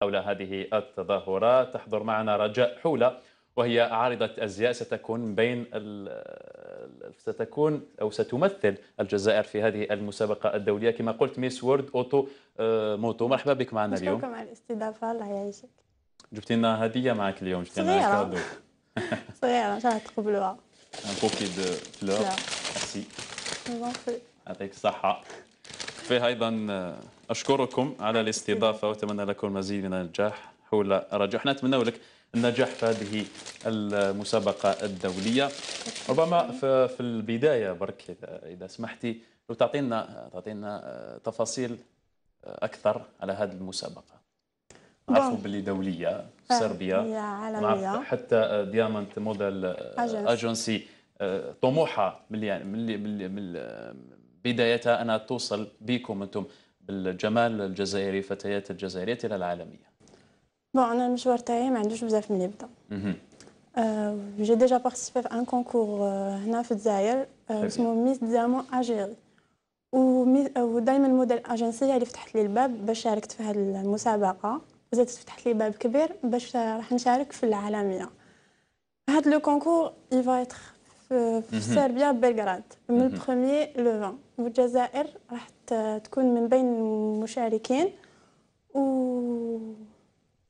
حول هذه التظاهرات تحضر معنا رجاء حولة وهي عارضة أزياء ستكون بين ستكون أو ستمثل الجزائر في هذه المسابقة الدولية كما قلت ميس وورد أوتو آه، موتو مرحبا بك معنا اليوم شكرا على الاستضافة الله يعيشك جبتي لنا هدية معك اليوم جبتي لنا كادو صغيرة إن شاء الله تقبلوها ان بوكي دو فلور ميرسي يعطيك الصحة أيضا آه، أشكركم على الاستضافة وأتمنى لكم المزيد من النجاح حول الرجاء نتمنى لك النجاح في هذه المسابقة الدولية ربما في البداية برك إذا سمحتي لو تعطينا تعطينا آه، تفاصيل آه، أكثر على هذه المسابقة عفوا باللي دولية صربيا عالمية حتى ديامانت موديل أجنسي طموحها مليان يعني بدايتها أنها توصل بكم أنتم بالجمال الجزائري فتيات الجزائرية إلى العالمية بون أنا المشوار تاعي ما عندوش بزاف من يبدا جي ديجا بارتيسيبي في ان كونكور هنا في الجزائر اسمه ميس ديامون أجيري ودائما الموديل الاجنسيه اللي فتحت لي الباب باش شاركت في هذه المسابقه وزادت فتحت لي باب كبير باش راح نشارك في العالميه هاد لو كونكور اي va في, صربيا بلغراد من البروميي لو 20 والجزائر راح تكون من بين المشاركين و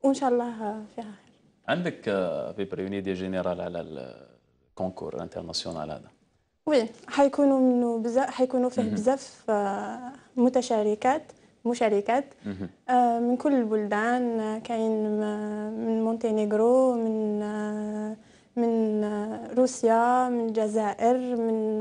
وان شاء الله فيها خير عندك في بريوني دي جينيرال على الكونكور الانترناسيونال هذا وي حيكونوا منه بزاف حيكونوا فيه بزاف آه، متشاركات مشاركات آه، من كل البلدان آه، كاين من مونتينيغرو من من روسيا من الجزائر من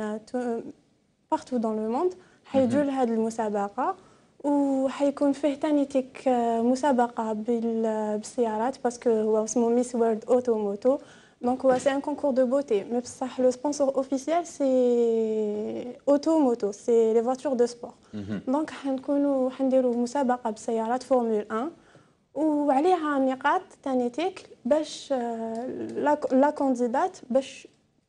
بارتو دون لو موند حيجوا لهاد المسابقه وحيكون فيه تاني تيك آه، مسابقه بالسيارات باسكو هو اسمه ميس وورد اوتو موتو دونك هو سي ان كونكور دو بوتي مي بصح لو سبونسور اوفيسيال سي اوتو موتو سي لي فواتور دو سبور دونك حنكونو حنديرو مسابقه بسيارات فورمول 1 وعليها نقاط تانيتيك باش آه، لا كونديدات باش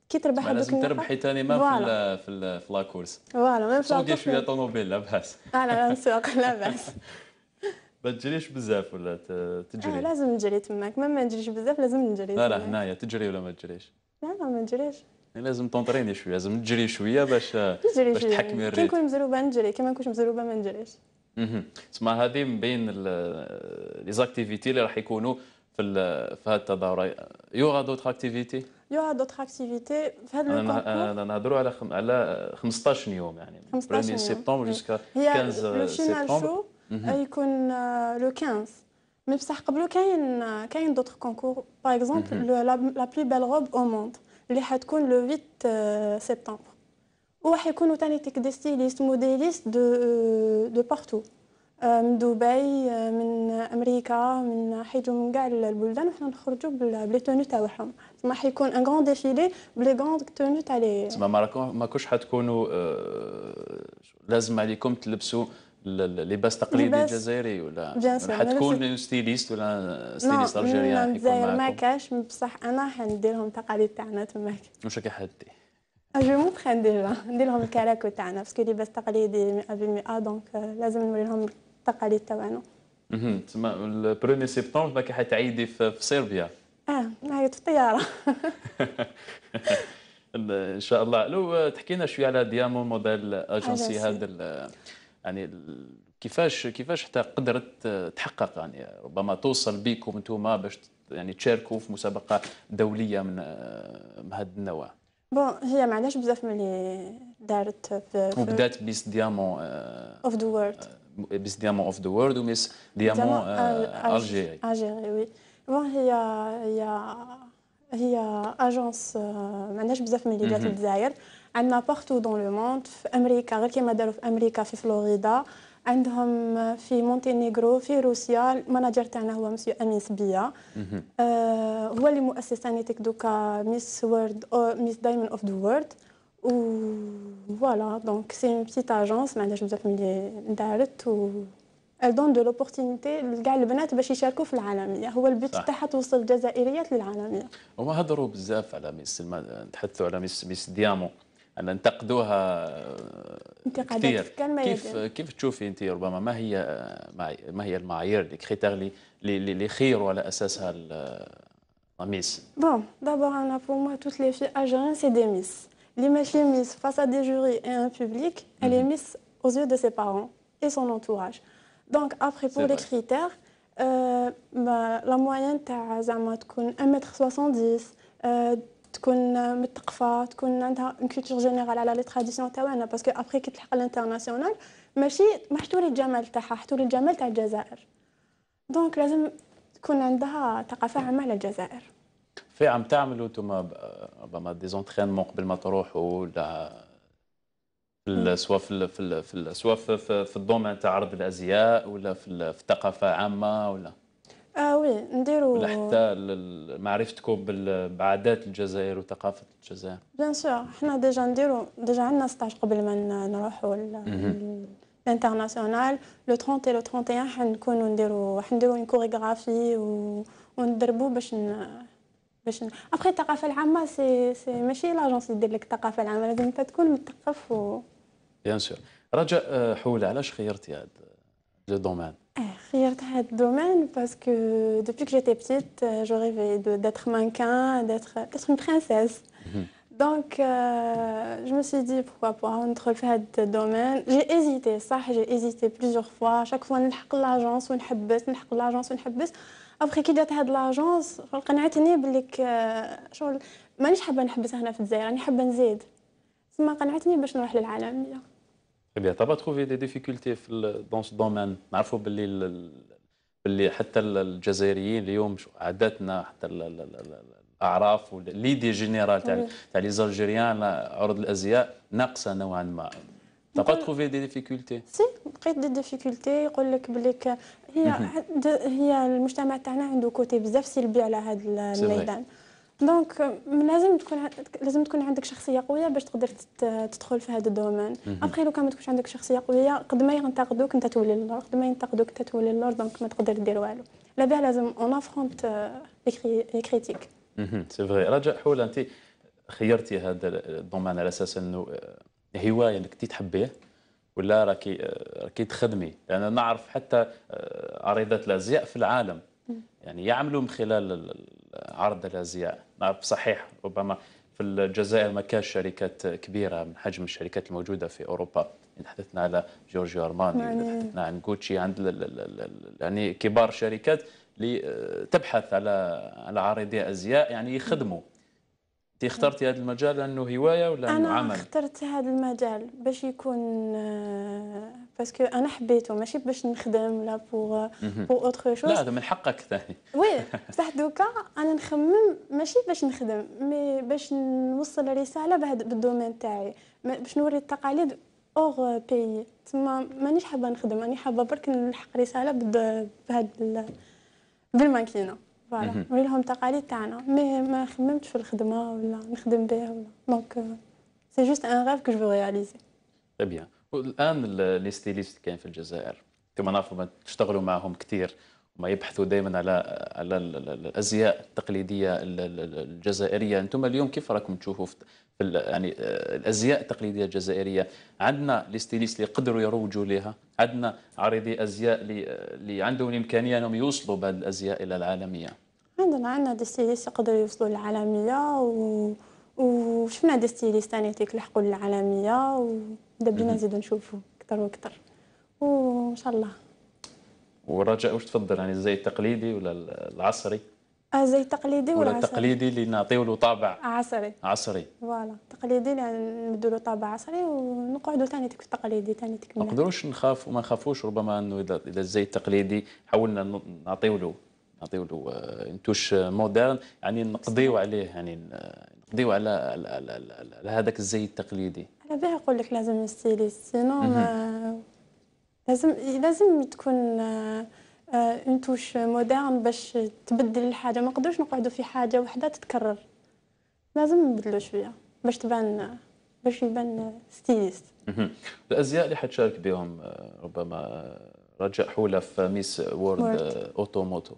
كي تربح هذوك لازم تربحي ثاني ما في في في لاكورس فوالا ميم تسوقي شويه طوموبيل لا باس نسوق لا باس ما تجريش بزاف ولا تجري آه لازم نجري تماك ما نجريش بزاف لازم نجري لا لا هنايا تجري ولا ما تجريش لا لا ما نجريش يعني لازم تنطريني شويه لازم تجري شويه باش باش تحكمي الريتم كي نكون مزروبه نجري كي ما نكونش مزروبه ما نجريش اها تسمى هذه من بين لي زاكتيفيتي آه، اللي راح يكونوا في آه، في هذا التظاهر يوغا دوتر اكتيفيتي يوغا دوتر اكتيفيتي في هذا الكونكور آه، نهضروا على خم... على 15 يوم يعني 15 يوم سبتمبر جوسكا 15 سبتمبر يكون لو 15 مي بصح قبله كاين كاين دوطخ كونكور باغ اكزومبل لا بلي بيل روب او موند اللي حتكون لو 8 سبتمبر وراح يكونوا تاني تيك دي ستيليست موديليست دو آه، دو بارتو آه، من دبي آه، من امريكا من حيتو من كاع البلدان وحنا نخرجوا بلي تونو تاعهم تما حيكون ان غون ديفيلي بلي غون تونو تاع لي تما ماكوش حتكونوا لازم عليكم تلبسوا اللباس تقليدي الجزائري ولا حتكون ستيليست ولا ستيليست الجزائري ما كاش بصح انا حنديرهم التقاليد تاعنا تماك واش راكي حدي جو مبخن ديجا ندير لهم الكراكو تاعنا باسكو لباس تقليدي 100% دونك لازم نوري لهم التقاليد تاعنا تسمى البرومي سبتمبر باكي حتعيدي في صربيا اه نعيط في الطياره ان شاء الله لو تحكي لنا شويه على ديامو موديل اجنسي هذا يعني كيفاش كيفاش حتى قدرت تحقق يعني ربما توصل بيكم انتم باش يعني تشاركوا في مسابقه دوليه من هذا النوع بون هي ما عندهاش بزاف ملي دارت في وبدات بيس ديامون اوف ذا وورد بيس ديامون اوف ذا وورد وميس ديامون الجيري الجيري وي بون هي هي هي اجونس ما عندهاش بزاف ملي دارت الجزائر عندنا بارتو دون لو موند في امريكا غير كيما داروا في امريكا في فلوريدا عندهم في مونتينيغرو في روسيا المناجر تاعنا هو مسيو امين سبيه آه هو اللي مؤسس تك دوكا ميس وورد ميس دايموند اوف ذا وورد و فوالا دونك سي اون بتيت اجونس ما عندهاش بزاف ملي دارت و ال دون دو l'opportunité لكاع البنات باش يشاركوا في العالميه هو البيت تاعها توصل الجزائريات للعالميه هما هضروا بزاف على ميس تحدثوا على ميس ميس ديامون ان انتقدوها كثير كيف كيف تشوفي انت ربما ما هي ما هي المعايير الكريتير اللي اللي خيروا على اساسها الميس بون دابور انا بور موا توت لي في اجرين سي دي ميس لي ماشي ميس فاس ا دي جوري اي ان بوبليك elle ميس mhm. miss aux دو de ses parents et son دونك ابخي بور لي كريتير لا موين تاع زعما تكون 1 متر 70 تكون متقفه تكون عندها كولتور جينيرال على لي تراديسيون تاعنا باسكو ابخي كي تلحق الانترناسيونال ماشي ما حتولي الجمال تاعها حتولي الجمال تاع الجزائر دونك لازم تكون عندها ثقافه عامه على الجزائر في عم تعملوا انتم آه، ربما دي زونترينمون قبل ما تروحوا في سوا في في سوا في الدومين تاع عرض الازياء ولا في الثقافه عامه ولا اه وي نديرو حتى معرفتكم بعادات الجزائر وثقافه الجزائر بيان سور حنا ديجا نديرو ديجا عندنا ستاج قبل ما نروحوا الانترناسيونال لو 30 و لو 31 حنكونوا نديرو حنديرو اون كوريغرافي و... وندربو باش ن... باش ن... ابخي الثقافه العامه سي سي ماشي لاجونس اللي دير لك الثقافه العامه لازم انت تكون مثقف و بيان سور رجاء آه، حول علاش خيرتي هذا le domaine le domaine parce que depuis que j'étais petite, je rêvais d'être mannequin, d'être une princesse. Mmh. Donc, euh, je me suis dit pourquoi pas entre le domaine. J'ai hésité, ça, j'ai hésité plusieurs fois. Chaque fois, on l'agence, on l'agence, on Après, qui جات هاد l'agence, قنعتني بلك شغل مانيش حابه نحبس هنا في الجزائر، راني حابه نزيد. تما قنعتني باش نروح للعالميه. Très eh bien. Tu n'as pas trouvé des difficultés dans ce domaine نعرفوا باللي باللي حتى الجزائريين اليوم عاداتنا حتى الاعراف ليدي جينيرال تاع تاع لي زالجيريان عرض الازياء ناقصه نوعا ما تبقى pas دي ديفيكولتي سي لقيت دي ديفيكولتي يقول لك بلي هي هي المجتمع تاعنا عنده كوتي بزاف سلبي على هذا الميدان دونك euh, لازم تكون لازم تكون عندك شخصيه قويه باش تقدر تدخل في هذا الدومين ابخي لو كان ما تكونش عندك شخصيه قويه قد ما ينتقدوك انت تولي اللور قد ما ينتقدوك انت تولي اللور دونك ما تقدر دير والو لا بها لازم اون افرونت لي كريتيك سي فغي رجاء حول انت خيرتي هذا الدومين على اساس انه آه، هوايه انك تحبيه ولا راكي آه، راكي تخدمي لان يعني نعرف حتى عريضات آه، الازياء في العالم يعني يعملوا من خلال عرض الازياء صحيح ربما في الجزائر ما كانش شركات كبيره من حجم الشركات الموجوده في اوروبا إن حدثنا على جورجيو ارماني يعني... حدثنا عن غوتشي عند ل... ل... ل... يعني كبار شركات آه، تبحث على على عارضي ازياء يعني يخدموا انت اخترتي هذا المجال لانه هوايه ولا انه عمل؟ انا اخترت هذا المجال باش يكون آه، باسكو انا حبيته ماشي باش نخدم ولا بوغ بوغ اوتر شوز لا هذا من حقك ثاني وي بصح دوكا انا نخمم ماشي باش نخدم مي باش نوصل رساله بهذا بالدومين تاعي باش نوري التقاليد اور بيي تما مانيش حابه نخدم راني حابه برك نلحق رساله بهاد بالماكينه فوالا mhm. نوري لهم التقاليد تاعنا مي ما خممتش في الخدمه ولا نخدم بها ولا دونك سي جوست ان غاف كو جو فو رياليزي Très bien. الان لي ستيليست كاين في الجزائر كما نعرفوا تشتغلوا معهم كثير وما يبحثوا دائما على على الازياء التقليديه الجزائريه انتم اليوم كيف راكم تشوفوا في يعني آه، الازياء التقليديه الجزائريه عندنا لي ستيليست اللي يقدروا يروجوا لها عندنا عارضي ازياء اللي عندهم الامكانيه انهم يوصلوا بهذه الازياء الى العالميه عندنا عندنا دي ستيليست يقدروا يوصلوا للعالميه و وشفنا دي ستيليست ثاني تيك لحقوا للعالميه ودابا نزيدو نشوفو اكثر واكثر وان شاء الله والرجاء واش تفضل يعني الزي التقليدي ولا العصري آه، الزي التقليدي ولا العصري التقليدي اللي نعطيو له طابع عصري عصري فوالا تقليدي اللي يعني له طابع عصري ونقعدوا ثاني تيك التقليدي ثاني تيك ما نقدروش نخاف وما نخافوش ربما انه اذا اذا الزي التقليدي حاولنا نعطيو له نعطيو له آه، انتوش مودرن يعني نقضيو عليه يعني نقضيو على على هذاك الزي التقليدي انا باه نقول لك لازم ستيليست سينو آه، لازم لازم تكون اون آه، آه، توش مودرن باش تبدل الحاجه ما نقدروش نقعدوا في حاجه وحده تتكرر لازم نبدلو شويه باش تبان باش يبان ستيليست الازياء اللي حتشارك بهم ربما رجاء حوله في ميس وورد اوتوموتو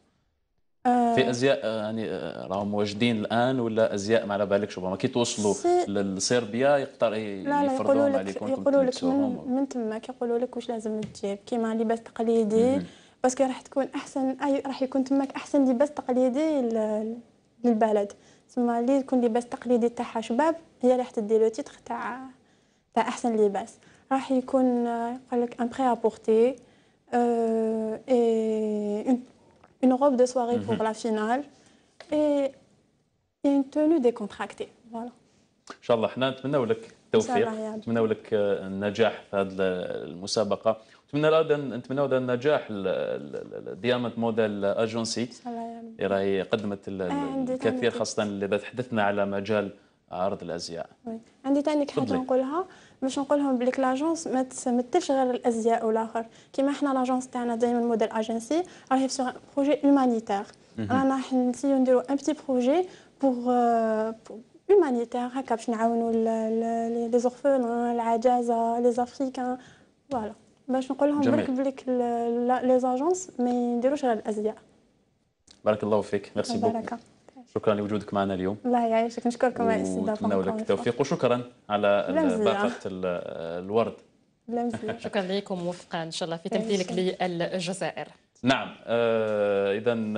في آه، ازياء آه، يعني آه، راهم واجدين الان ولا ازياء ما على بالكش ربما كي توصلوا لصربيا يقدر يفرضوا عليكم يقولوا لك من, من تما كيقولوا لك واش لازم تجيب كيما لباس تقليدي باسكو راح تكون احسن أي... راح يكون تماك احسن لباس تقليدي للبلد تسمى اللي يكون لباس تقليدي تاعها شباب هي راح تدي لو تيتغ تاع تاع احسن لباس راح يكون قال لك ان بري ابورتي أه... une robe de soirée mm -hmm. pour mhm. la finale et une tenue décontractée. Voilà. ان nous الله احنا نتمنوا لك التوفيق نتمنوا لك النجاح في هذه المسابقه نتمنى هذا نتمنى هذا النجاح ديامنت موديل اجونسي اللي راهي قدمت الكثير خاصه اللي تحدثنا على مجال عرض الازياء عندي ثاني حاجه نقولها باش نقولهم بليك لاجونس ما تمثلش غير الازياء والاخر كيما حنا لاجونس تاعنا دائما موديل اجنسي راهي سوغ بروجي هومانيتير رانا نسيو نديرو ان بتي بروجي بور هومانيتير هكا باش نعاونوا لي زورفون العجازه لي افريكان فوالا باش نقولهم برك بليك لي زاجونس ما يديروش غير الازياء بارك الله فيك ميرسي بوكو شكرا لوجودك معنا اليوم الله يعيشك نشكركم على الاستضافه ونتمنى لك التوفيق وشكرا على باقه الورد شكرا لكم وفقا ان شاء الله في تمثيلك للجزائر نعم آه اذا